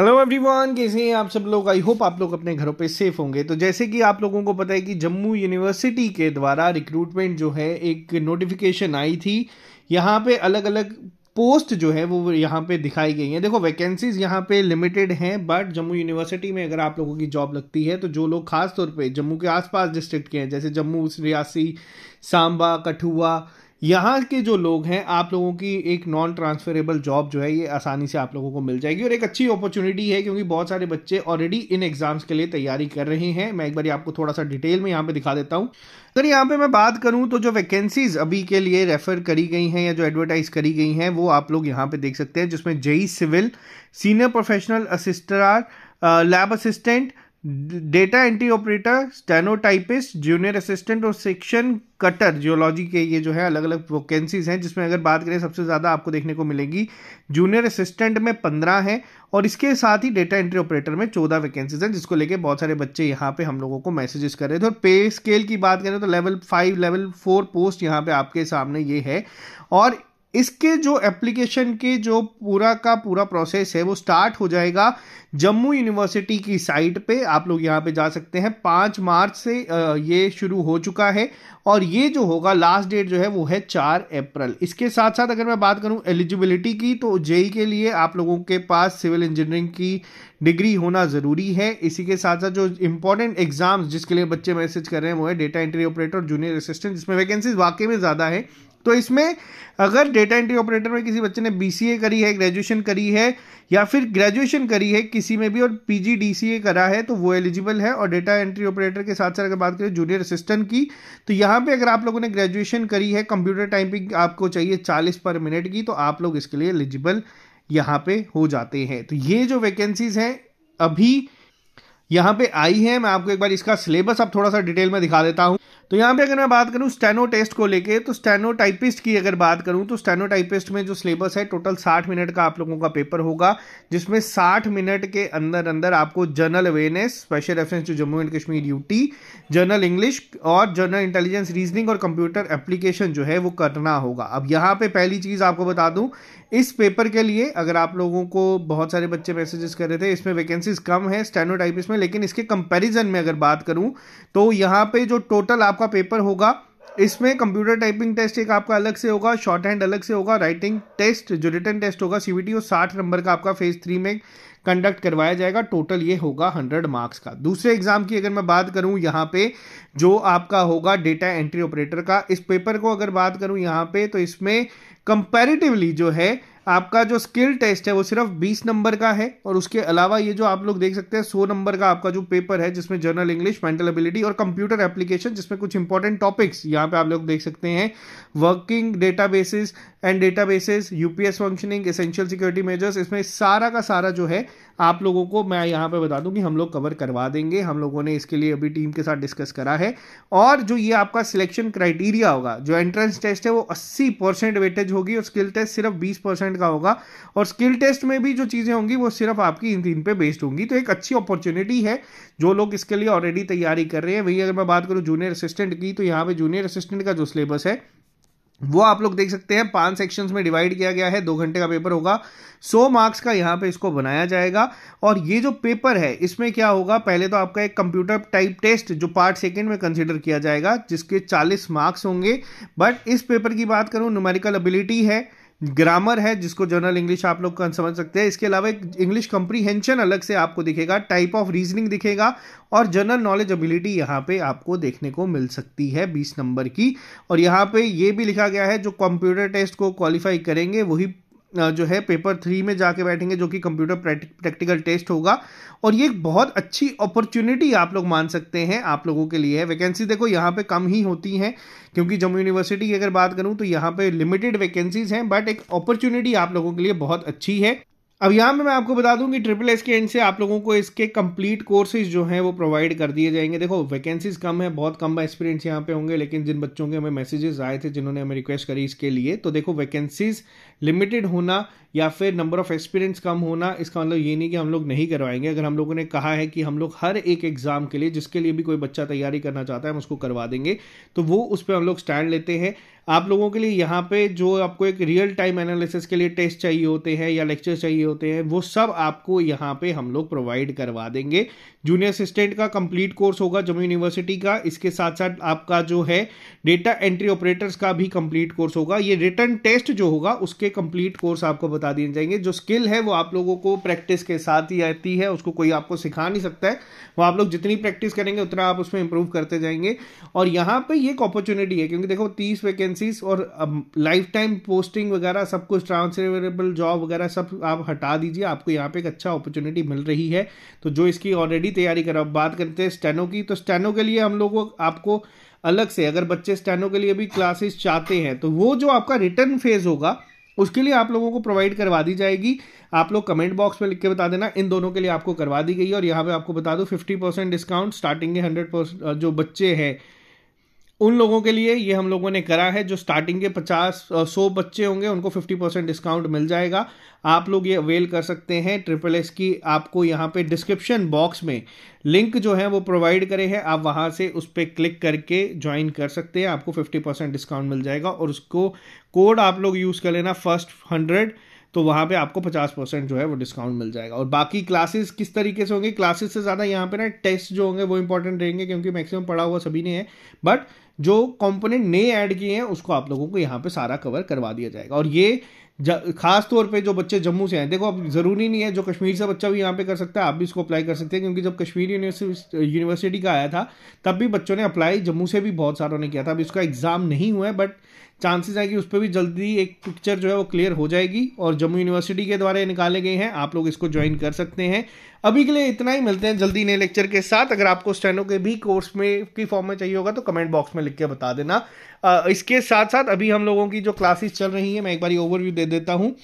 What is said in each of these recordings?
hello everyone कैसे हैं आप सब लोग आई होप आप लोग अपने घरों पे सेफ होंगे तो जैसे कि आप लोगों को पता है कि जम्मू यूनिवर्सिटी के द्वारा रिक्रूटमेंट जो है एक नोटिफिकेशन आई थी यहाँ पे अलग अलग पोस्ट जो है वो यहाँ पे दिखाई गई हैं देखो वैकेंसीज यहाँ पे लिमिटेड हैं बट जम्मू यूनिवर्सिटी में अगर आप लोगों की जॉब लगती है तो जो लोग खास तौर पे जम्मू के आसपास डिस्ट्रिक्ट के हैं जैसे जम्मू रियासी सांबा कठुआ यहाँ के जो लोग हैं आप लोगों की एक नॉन ट्रांसफरेबल जॉब जो है ये आसानी से आप लोगों को मिल जाएगी और एक अच्छी अपॉर्चुनिटी है क्योंकि बहुत सारे बच्चे ऑलरेडी इन एग्ज़ाम्स के लिए तैयारी कर रहे हैं मैं एक बार आपको थोड़ा सा डिटेल में यहाँ पे दिखा देता हूँ अगर यहाँ पे मैं बात करूँ तो जो वैकेंसीज अभी के लिए रेफ़र करी गई हैं या जो एडवर्टाइज करी गई हैं वो आप लोग यहाँ पर देख सकते हैं जिसमें JE civil senior professional assister lab assistant data entry operator stenotypist junior assistant और सेक्शन कटर जियोलॉजी के ये जो है अलग अलग वैकेंसीज हैं जिसमें अगर बात करें सबसे ज़्यादा आपको देखने को मिलेगी जूनियर असिस्टेंट में पंद्रह हैं और इसके साथ ही डेटा एंट्री ऑपरेटर में चौदह वैकेंसीज हैं जिसको लेके बहुत सारे बच्चे यहाँ पे हम लोगों को मैसेजेस कर रहे थे और पे स्केल की बात करें तो level five level four post यहाँ पे आपके सामने ये है और इसके जो एप्लीकेशन के जो पूरा का पूरा प्रोसेस है वो स्टार्ट हो जाएगा जम्मू यूनिवर्सिटी की साइट पे आप लोग यहाँ पे जा सकते हैं पाँच मार्च से ये शुरू हो चुका है और ये जो होगा लास्ट डेट जो है वो है चार अप्रैल इसके साथ साथ अगर मैं बात करूँ एलिजिबिलिटी की तो जेई के लिए आप लोगों के पास सिविल इंजीनियरिंग की डिग्री होना ज़रूरी है इसी के साथ साथ जो इम्पोर्टेंट एग्जाम्स जिसके लिए बच्चे मैसेज कर रहे हैं वो है data entry operator junior assistant जिसमें वैकेंसीज वाकई में ज़्यादा है तो इसमें अगर डेटा एंट्री ऑपरेटर में किसी बच्चे ने बी करी है ग्रेजुएशन करी है या फिर ग्रेजुएशन करी है किसी में भी और पी जी करा है तो वो एलिजिबल है और डेटा एंट्री ऑपरेटर के साथ साथ अगर बात करें जूनियर असिस्टेंट की तो यहाँ पे अगर आप लोगों ने ग्रेजुएशन करी है कंप्यूटर टाइपिंग आपको चाहिए चालीस पर मिनट की तो आप लोग इसके लिए एलिजिबल यहाँ पे हो जाते हैं तो ये जो वैकेंसीज हैं अभी यहाँ पे आई है मैं आपको एक बार इसका सिलेबस अब थोड़ा सा डिटेल में दिखा देता हूँ तो यहाँ पे अगर मैं बात करूँ स्टेनो टेस्ट को लेके तो स्टेनो टाइपिस्ट की अगर बात करूँ तो स्टेनो टाइपिस्ट में जो सिलेबस है टोटल 60 मिनट का आप लोगों का पेपर होगा जिसमें 60 मिनट के अंदर अंदर आपको general awareness special reference to Jammu and Kashmir UT general English और जनरल इंटेलिजेंस रीजनिंग और कंप्यूटर एप्लीकेशन जो है वो करना होगा अब यहाँ पर पहली चीज़ आपको बता दूँ इस पेपर के लिए अगर आप लोगों को बहुत सारे बच्चे मैसेजेस कर रहे थे इसमें वैकेंसीज कम है स्टेनो में लेकिन इसके कंपैरिजन में अगर बात करूं तो यहाँ पे जो टोटल आपका पेपर होगा इसमें कंप्यूटर टाइपिंग टेस्ट एक आपका अलग से होगा शॉर्ट हैंड अलग से होगा राइटिंग टेस्ट जो रिटर्न टेस्ट होगा सी वो साठ नंबर का आपका फेज थ्री में कंडक्ट करवाया जाएगा टोटल ये होगा हंड्रेड मार्क्स का दूसरे एग्जाम की अगर मैं बात करूं यहाँ पे जो आपका होगा डेटा एंट्री ऑपरेटर का इस पेपर को अगर बात करूं यहाँ पे तो इसमें कंपैरेटिवली जो है आपका जो स्किल टेस्ट है वो सिर्फ 20 नंबर का है और उसके अलावा ये जो आप लोग देख सकते हैं 100 नंबर का आपका जो पेपर है जिसमें जर्नल इंग्लिश मेंटल एबिलिटी और कंप्यूटर एप्लीकेशन जिसमें कुछ इंपॉर्टेंट टॉपिक्स यहाँ पे आप लोग देख सकते हैं working data basis and data basis UPS functioning essential security measures इसमें सारा का सारा जो है आप लोगों को मैं यहाँ पे बता दूं कि हम लोग कवर करवा देंगे हम लोगों ने इसके लिए अभी टीम के साथ डिस्कस करा है और जो ये आपका सिलेक्शन क्राइटेरिया होगा जो एंट्रेंस टेस्ट है वो 80 परसेंट वेटेज होगी और स्किल टेस्ट सिर्फ 20 परसेंट का होगा और स्किल टेस्ट में भी जो चीज़ें होंगी वो सिर्फ आपकी इन तीन पे बेस्ड होंगी तो एक अच्छी अपॉर्चुनिटी है जो लोग इसके लिए ऑलरेडी तैयारी कर रहे हैं वही अगर मैं बात करूँ जूनियर असिस्टेंट की तो यहाँ पर जूनियर असिस्टेंट का जो सिलेबस है वो आप लोग देख सकते हैं पांच सेक्शंस में डिवाइड किया गया है दो घंटे का पेपर होगा सौ मार्क्स का यहाँ पे इसको बनाया जाएगा और ये जो पेपर है इसमें क्या होगा पहले तो आपका एक कंप्यूटर टाइप टेस्ट जो पार्ट सेकंड में कंसिडर किया जाएगा जिसके चालीस मार्क्स होंगे बट इस पेपर की बात करूँ न्यूमेरिकल एबिलिटी है ग्रामर है जिसको जनरल इंग्लिश आप लोग समझ सकते हैं इसके अलावा एक इंग्लिश कंप्रीहेंशन अलग से आपको दिखेगा टाइप ऑफ रीजनिंग दिखेगा और जनरल नॉलेज एबिलिटी यहाँ पे आपको देखने को मिल सकती है 20 नंबर की और यहाँ पे ये भी लिखा गया है जो कंप्यूटर टेस्ट को क्वालिफाई करेंगे वही जो है पेपर थ्री में जाके बैठेंगे जो कि कंप्यूटर प्रैक्टिकल टेस्ट होगा और ये एक बहुत अच्छी अपॉर्चुनिटी आप लोग मान सकते हैं आप लोगों के लिए है वैकेंसी देखो यहाँ पे कम ही होती हैं क्योंकि जम्मू यूनिवर्सिटी की अगर बात करूँ तो यहाँ पे लिमिटेड वैकेंसीज हैं बट एक अपॉर्चुनिटी आप लोगों के लिए बहुत अच्छी है अब यहाँ पे मैं आपको बता दूं कि ट्रिपल एस के एंड से आप लोगों को इसके कंप्लीट कोर्सेज जो हैं वो प्रोवाइड कर दिए जाएंगे देखो वैकेंसीज कम है बहुत कम एक्सपीरियंस यहाँ पे होंगे लेकिन जिन बच्चों के हमें मैसेजेस आए थे जिन्होंने हमें रिक्वेस्ट करी इसके लिए तो देखो वैकेंसीज लिमिटेड होना या फिर नंबर ऑफ एक्सपीरियंस कम होना इसका मतलब ये नहीं कि हम लोग नहीं करवाएंगे अगर हम लोगों ने कहा है कि हम लोग हर एक एग्ज़ाम के लिए जिसके लिए भी कोई बच्चा तैयारी करना चाहता है हम उसको करवा देंगे तो वो उस पर हम लोग स्टैंड लेते हैं आप लोगों के लिए यहाँ पे जो आपको एक रियल टाइम एनालिसिस के लिए टेस्ट चाहिए होते हैं या लेक्चर चाहिए होते हैं वो सब आपको यहाँ पे हम लोग प्रोवाइड करवा देंगे जूनियर असिस्टेंट का कंप्लीट कोर्स होगा जम्मू यूनिवर्सिटी का इसके साथ साथ आपका जो है डेटा एंट्री ऑपरेटर्स का भी कंप्लीट कोर्स होगा ये रिटर्न टेस्ट जो होगा उसके कंप्लीट कोर्स आपको बता दिए जाएंगे जो स्किल है वो आप लोगों को प्रैक्टिस के साथ ही आती है उसको कोई आपको सिखा नहीं सकता है वो आप लोग जितनी प्रैक्टिस करेंगे उतना आप उसमें इंप्रूव करते जाएंगे और यहाँ पर ये एक अपॉर्चुनिटी है क्योंकि देखो तीस वैकेंसीज और लाइफ टाइम पोस्टिंग वगैरह सब कुछ ट्रांसफरेबल जॉब वगैरह सब आप हटा दीजिए आपको यहाँ पर एक अच्छा अपॉर्चुनिटी मिल रही है तो जो इसकी ऑलरेडी तैयारी करा बात करते हैं स्टेनो की तो स्टेनो के लिए हम लोग आपको अलग से अगर बच्चे स्टैंडों के लिए भी क्लासेस चाहते हैं तो वो जो आपका रिटर्न फेज होगा उसके लिए आप लोगों को प्रोवाइड करवा दी जाएगी आप लोग कमेंट बॉक्स में लिख के बता देना इन दोनों के लिए आपको करवा दी गई है और यहाँ पे आपको बता दूँ फिफ्टी परसेंट डिस्काउंट स्टार्टिंग है हंड्रेड परसेंट जो बच्चे हैं उन लोगों के लिए ये हम लोगों ने करा है जो स्टार्टिंग के पचास सौ बच्चे होंगे उनको फिफ्टी परसेंट डिस्काउंट मिल जाएगा आप लोग ये अवेल कर सकते हैं ट्रिपल एस की आपको यहाँ पे डिस्क्रिप्शन बॉक्स में लिंक जो है वो प्रोवाइड करे है आप वहाँ से उस पर क्लिक करके ज्वाइन कर सकते हैं आपको फिफ्टी परसेंट डिस्काउंट मिल जाएगा और उसको कोड आप लोग यूज़ कर लेना फर्स्ट हंड्रेड तो वहाँ पे आपको 50 परसेंट जो है वो डिस्काउंट मिल जाएगा और बाकी क्लासेस किस तरीके से होंगे क्लासेस से ज़्यादा यहाँ पे ना टेस्ट जो होंगे वो इंपॉर्टेंट रहेंगे क्योंकि मैक्सिमम पढ़ा हुआ सभी ने है बट जो कंपोनेंट नए ऐड किए हैं उसको आप लोगों को यहाँ पे सारा कवर करवा दिया जाएगा और ये खास तौर पे जो बच्चे जम्मू से हैं देखो अब ज़रूरी नहीं है जो कश्मीर से बच्चा भी यहाँ पे कर सकता है आप भी इसको अप्लाई कर सकते हैं क्योंकि जब कश्मीर यूनिवर्सिटी का आया था तब भी बच्चों ने अप्लाई जम्मू से भी बहुत सारों ने किया था अब इसका एग्ज़ाम नहीं हुआ है बट चांसेस है कि उस पर भी जल्दी एक पिक्चर जो है वो क्लियर हो जाएगी और जम्मू यूनिवर्सिटी के द्वारा निकाले गए हैं आप लोग इसको ज्वाइन कर सकते हैं अभी के लिए इतना ही मिलते हैं जल्दी नए लेक्चर के साथ अगर आपको स्टैंडो के भी कोर्स में की फॉर्म में चाहिए होगा तो कमेंट बॉक्स में लिख के बता देना इसके साथ साथ अभी हम लोगों की जो क्लासेस चल रही हैं मैं एक बार ओवरव्यू दे देता हूँ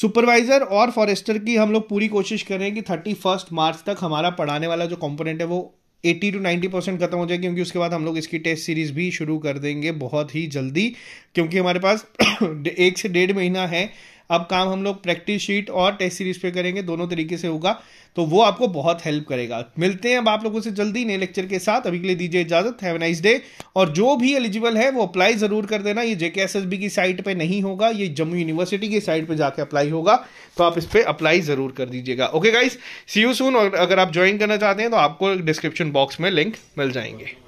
सुपरवाइजर और फॉरेस्टर की हम लोग पूरी कोशिश कर रहे हैं कि थर्टी फर्स्ट मार्च तक हमारा पढ़ाने वाला जो कंपोनेंट है वो एट्टी टू नाइन्टी परसेंट खत्म हो जाएगी क्योंकि उसके बाद हम लोग इसकी टेस्ट सीरीज भी शुरू कर देंगे बहुत ही जल्दी क्योंकि हमारे पास एक से डेढ़ महीना है अब काम हम लोग प्रैक्टिस शीट और टेस्ट सीरीज पे करेंगे दोनों तरीके से होगा तो वो आपको बहुत हेल्प करेगा मिलते हैं अब आप लोगों से जल्दी नए लेक्चर के साथ अभी के लिए दीजिए इजाजत हैव नाइस डे और जो भी एलिजिबल है वो अप्लाई जरूर कर देना ये जेके एस की साइट पर नहीं होगा ये जम्मू यूनिवर्सिटी की साइट पर जाकर अप्लाई होगा तो आप इस पर अप्लाई जरूर कर दीजिएगा okay guys see you soon और अगर आप ज्वाइन करना चाहते हैं तो आपको डिस्क्रिप्शन बॉक्स में लिंक मिल जाएंगे